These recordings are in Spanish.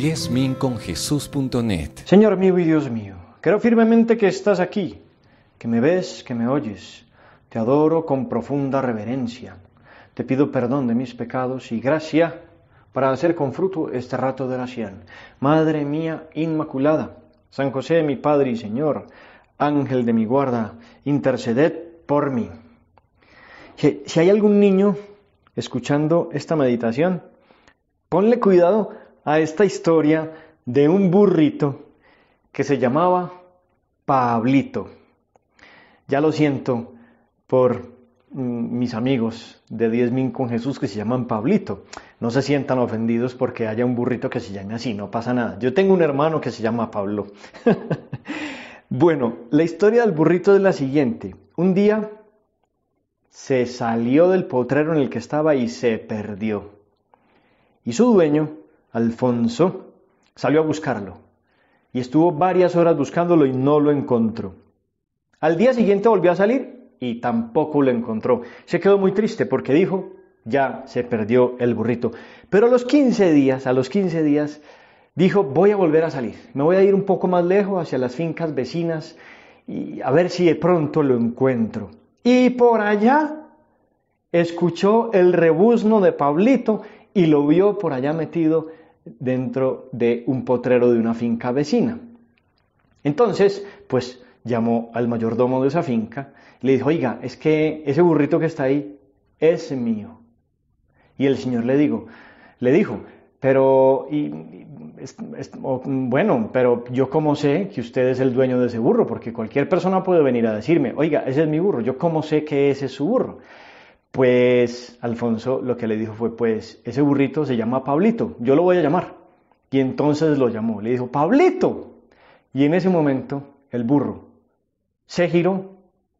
10minconjesus.net Señor mío y Dios mío, creo firmemente que estás aquí, que me ves, que me oyes. Te adoro con profunda reverencia. Te pido perdón de mis pecados y gracia para hacer con fruto este rato de oración. Madre mía inmaculada, San José, mi Padre y Señor, Ángel de mi guarda, interceded por mí. Si hay algún niño escuchando esta meditación, ponle cuidado a esta historia de un burrito que se llamaba Pablito. Ya lo siento por mm, mis amigos de 10.000 con Jesús que se llaman Pablito. No se sientan ofendidos porque haya un burrito que se llame así, no pasa nada. Yo tengo un hermano que se llama Pablo. bueno, la historia del burrito es la siguiente. Un día se salió del potrero en el que estaba y se perdió. Y su dueño Alfonso, salió a buscarlo y estuvo varias horas buscándolo y no lo encontró. Al día siguiente volvió a salir y tampoco lo encontró. Se quedó muy triste porque dijo, ya se perdió el burrito. Pero a los 15 días, a los 15 días, dijo, voy a volver a salir, me voy a ir un poco más lejos hacia las fincas vecinas y a ver si de pronto lo encuentro. Y por allá escuchó el rebuzno de Pablito y lo vio por allá metido dentro de un potrero de una finca vecina. Entonces, pues llamó al mayordomo de esa finca, le dijo, oiga, es que ese burrito que está ahí es mío. Y el señor le dijo, le dijo, pero, y, bueno, pero yo cómo sé que usted es el dueño de ese burro, porque cualquier persona puede venir a decirme, oiga, ese es mi burro, yo cómo sé que ese es su burro pues Alfonso lo que le dijo fue, pues ese burrito se llama Pablito, yo lo voy a llamar. Y entonces lo llamó, le dijo, Pablito. Y en ese momento el burro se giró,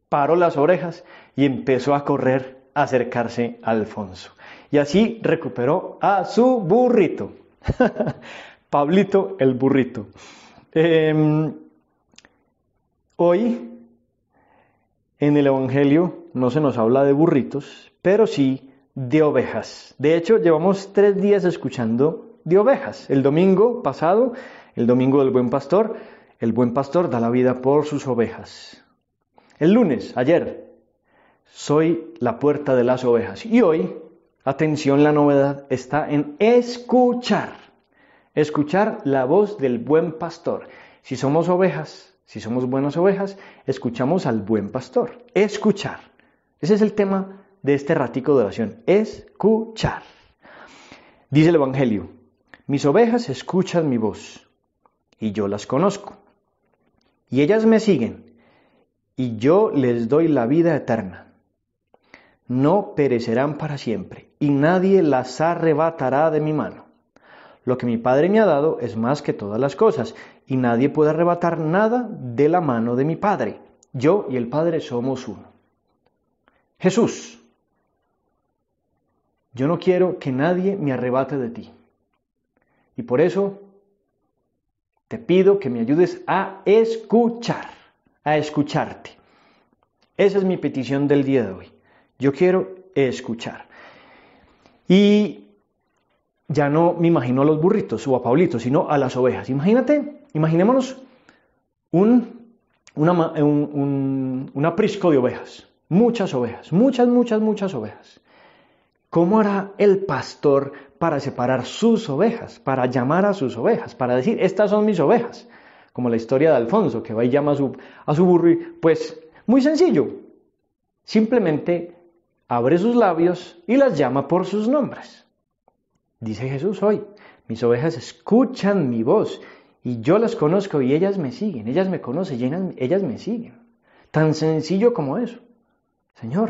paró las orejas y empezó a correr, a acercarse a Alfonso. Y así recuperó a su burrito. Pablito el burrito. Em, hoy, en el Evangelio, no se nos habla de burritos, pero sí de ovejas. De hecho, llevamos tres días escuchando de ovejas. El domingo pasado, el domingo del buen pastor, el buen pastor da la vida por sus ovejas. El lunes, ayer, soy la puerta de las ovejas. Y hoy, atención, la novedad está en escuchar. Escuchar la voz del buen pastor. Si somos ovejas, si somos buenas ovejas, escuchamos al buen pastor. Escuchar. Ese es el tema de este ratico de oración, escuchar. Dice el Evangelio, mis ovejas escuchan mi voz y yo las conozco y ellas me siguen y yo les doy la vida eterna. No perecerán para siempre y nadie las arrebatará de mi mano. Lo que mi Padre me ha dado es más que todas las cosas y nadie puede arrebatar nada de la mano de mi Padre. Yo y el Padre somos uno. Jesús, yo no quiero que nadie me arrebate de ti. Y por eso te pido que me ayudes a escuchar, a escucharte. Esa es mi petición del día de hoy. Yo quiero escuchar. Y ya no me imagino a los burritos o a Pablito, sino a las ovejas. Imagínate, imaginémonos un, un aprisco de ovejas muchas ovejas, muchas, muchas, muchas ovejas. ¿Cómo hará el pastor para separar sus ovejas, para llamar a sus ovejas, para decir, estas son mis ovejas? Como la historia de Alfonso, que va y llama a su, a su burro pues, muy sencillo, simplemente abre sus labios y las llama por sus nombres. Dice Jesús hoy, mis ovejas escuchan mi voz y yo las conozco y ellas me siguen, ellas me conocen ellas me siguen. Tan sencillo como eso. Señor,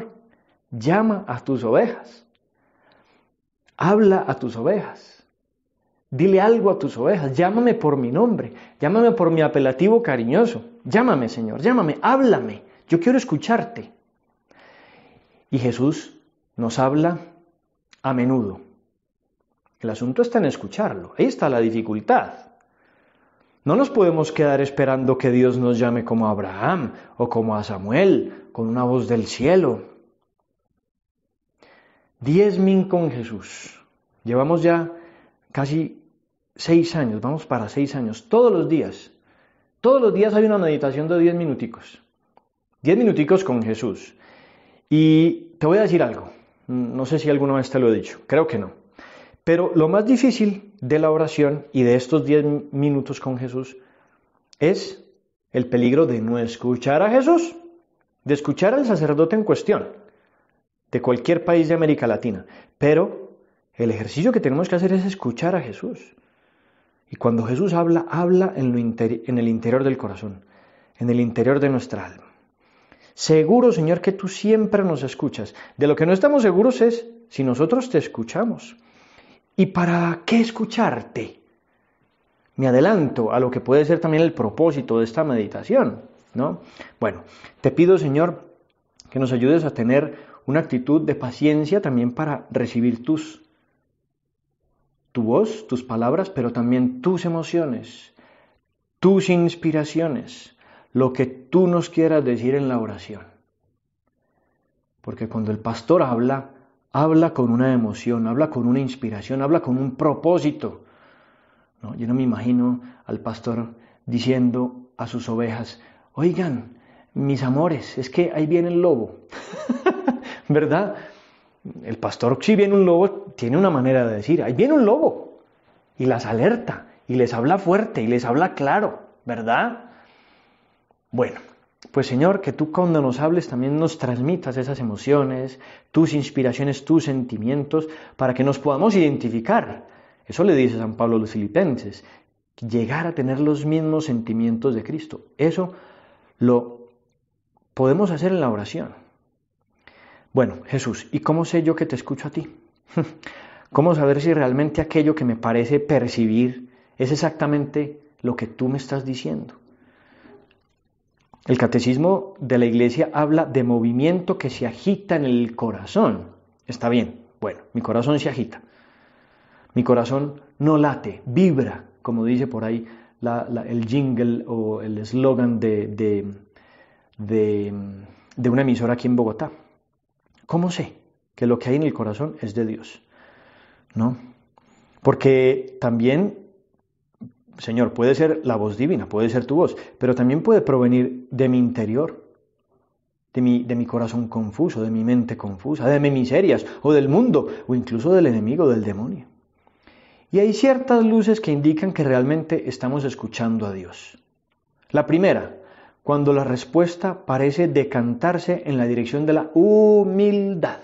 llama a tus ovejas, habla a tus ovejas, dile algo a tus ovejas, llámame por mi nombre, llámame por mi apelativo cariñoso, llámame Señor, llámame, háblame, yo quiero escucharte. Y Jesús nos habla a menudo. El asunto está en escucharlo, ahí está la dificultad. No nos podemos quedar esperando que Dios nos llame como Abraham o como a Samuel, con una voz del cielo. Diez min con Jesús. Llevamos ya casi seis años, vamos para seis años, todos los días. Todos los días hay una meditación de diez minuticos. Diez minuticos con Jesús. Y te voy a decir algo. No sé si alguna vez te lo he dicho, creo que no. Pero lo más difícil de la oración y de estos 10 minutos con Jesús es el peligro de no escuchar a Jesús, de escuchar al sacerdote en cuestión, de cualquier país de América Latina. Pero el ejercicio que tenemos que hacer es escuchar a Jesús. Y cuando Jesús habla, habla en, en el interior del corazón, en el interior de nuestra alma. Seguro, Señor, que tú siempre nos escuchas. De lo que no estamos seguros es si nosotros te escuchamos. ¿Y para qué escucharte? Me adelanto a lo que puede ser también el propósito de esta meditación, ¿no? Bueno, te pido, Señor, que nos ayudes a tener una actitud de paciencia también para recibir tus tu voz, tus palabras, pero también tus emociones, tus inspiraciones, lo que tú nos quieras decir en la oración. Porque cuando el pastor habla, habla con una emoción, habla con una inspiración, habla con un propósito. Yo no me imagino al pastor diciendo a sus ovejas, oigan, mis amores, es que ahí viene el lobo, ¿verdad? El pastor, si viene un lobo, tiene una manera de decir, ahí viene un lobo, y las alerta, y les habla fuerte, y les habla claro, ¿verdad? Bueno, pues Señor, que tú cuando nos hables también nos transmitas esas emociones, tus inspiraciones, tus sentimientos, para que nos podamos identificar. Eso le dice San Pablo a los filipenses, llegar a tener los mismos sentimientos de Cristo. Eso lo podemos hacer en la oración. Bueno, Jesús, ¿y cómo sé yo que te escucho a ti? ¿Cómo saber si realmente aquello que me parece percibir es exactamente lo que tú me estás diciendo? El catecismo de la iglesia habla de movimiento que se agita en el corazón. Está bien, bueno, mi corazón se agita. Mi corazón no late, vibra, como dice por ahí el jingle o el eslogan de, de, de, de una emisora aquí en Bogotá. ¿Cómo sé que lo que hay en el corazón es de Dios? ¿No? Porque también Señor, puede ser la voz divina, puede ser tu voz, pero también puede provenir de mi interior, de mi, de mi corazón confuso, de mi mente confusa, de mis miserias, o del mundo, o incluso del enemigo, del demonio. Y hay ciertas luces que indican que realmente estamos escuchando a Dios. La primera, cuando la respuesta parece decantarse en la dirección de la humildad.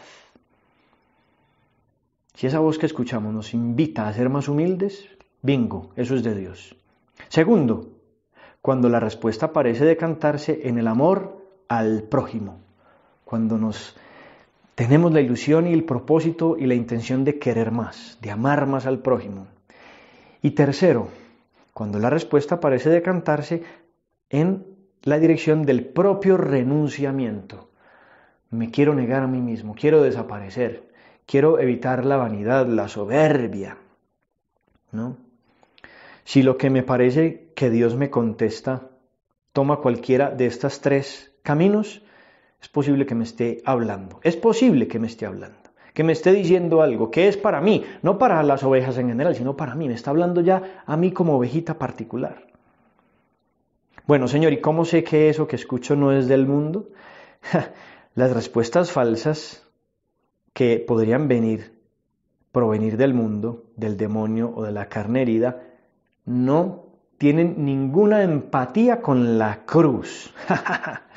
Si esa voz que escuchamos nos invita a ser más humildes, Bingo, eso es de Dios. Segundo, cuando la respuesta parece decantarse en el amor al prójimo, cuando nos tenemos la ilusión y el propósito y la intención de querer más, de amar más al prójimo. Y tercero, cuando la respuesta parece decantarse en la dirección del propio renunciamiento. Me quiero negar a mí mismo, quiero desaparecer, quiero evitar la vanidad, la soberbia, ¿no? Si lo que me parece que Dios me contesta toma cualquiera de estos tres caminos, es posible que me esté hablando. Es posible que me esté hablando, que me esté diciendo algo que es para mí, no para las ovejas en general, sino para mí. Me está hablando ya a mí como ovejita particular. Bueno, Señor, ¿y cómo sé que eso que escucho no es del mundo? las respuestas falsas que podrían venir, provenir del mundo, del demonio o de la carne herida, no tienen ninguna empatía con la cruz,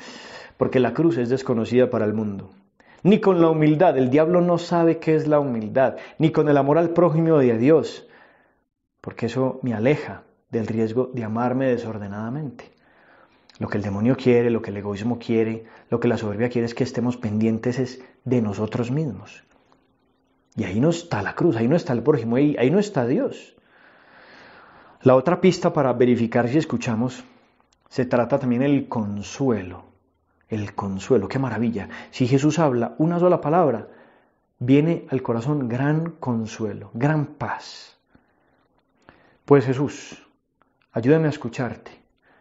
porque la cruz es desconocida para el mundo. Ni con la humildad, el diablo no sabe qué es la humildad, ni con el amor al prójimo de Dios, porque eso me aleja del riesgo de amarme desordenadamente. Lo que el demonio quiere, lo que el egoísmo quiere, lo que la soberbia quiere es que estemos pendientes es de nosotros mismos. Y ahí no está la cruz, ahí no está el prójimo, ahí, ahí no está Dios. La otra pista para verificar si escuchamos se trata también el consuelo. El consuelo, qué maravilla. Si Jesús habla una sola palabra, viene al corazón gran consuelo, gran paz. Pues Jesús, ayúdame a escucharte.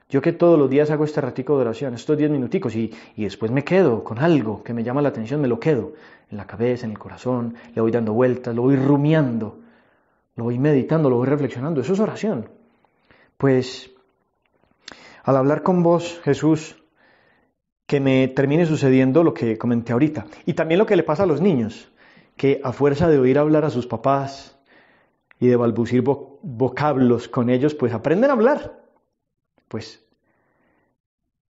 Yo que todos los días hago este ratico de oración, estos diez minuticos, y, y, después me quedo con algo que me llama la atención, me lo quedo en la cabeza, en el corazón, le voy dando vueltas, lo voy rumiando lo voy meditando, lo voy reflexionando, eso es oración. Pues al hablar con vos, Jesús, que me termine sucediendo lo que comenté ahorita. Y también lo que le pasa a los niños, que a fuerza de oír hablar a sus papás y de balbucir vocablos con ellos, pues aprenden a hablar. Pues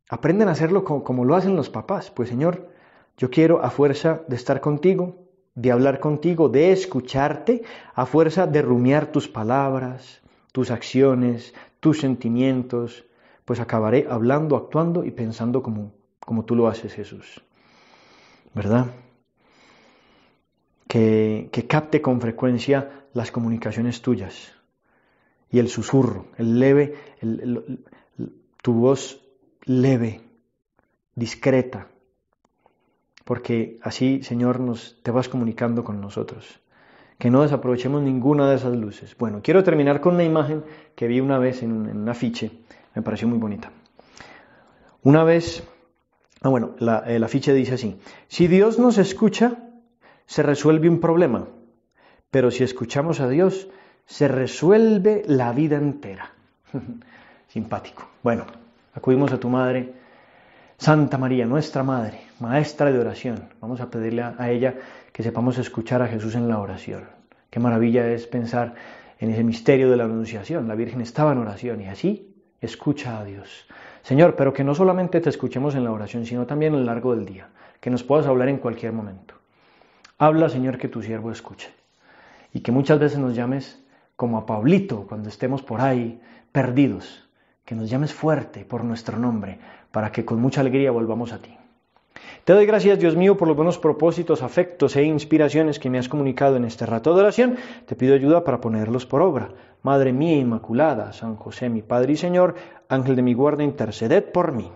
aprenden a hacerlo como lo hacen los papás. Pues Señor, yo quiero a fuerza de estar contigo, de hablar contigo, de escucharte, a fuerza de rumiar tus palabras, tus acciones, tus sentimientos, pues acabaré hablando, actuando y pensando como, como tú lo haces, Jesús. ¿Verdad? Que, que capte con frecuencia las comunicaciones tuyas y el susurro, el leve, tu voz leve, discreta, porque así, Señor, nos, te vas comunicando con nosotros. Que no desaprovechemos ninguna de esas luces. Bueno, quiero terminar con una imagen que vi una vez en, un afiche, me pareció muy bonita. Una vez, ah, bueno, la, el afiche dice así, si Dios nos escucha, se resuelve un problema, pero si escuchamos a Dios, se resuelve la vida entera. Simpático. Bueno, acudimos a tu madre Santa María, nuestra Madre, Maestra de oración, vamos a pedirle a ella que sepamos escuchar a Jesús en la oración. Qué maravilla es pensar en ese misterio de la anunciación. La Virgen estaba en oración y así escucha a Dios. Señor, pero que no solamente te escuchemos en la oración, sino también a lo largo del día, que nos puedas hablar en cualquier momento. Habla, Señor, que tu siervo escuche. Y que muchas veces nos llames como a Pablito cuando estemos por ahí perdidos. Que nos llames fuerte por nuestro nombre, para que con mucha alegría volvamos a ti. Te doy gracias, Dios mío, por los buenos propósitos, afectos e inspiraciones que me has comunicado en este rato de oración. Te pido ayuda para ponerlos por obra. Madre mía Inmaculada, San José, mi Padre y Señor, Ángel de mi guarda, interceded por mí.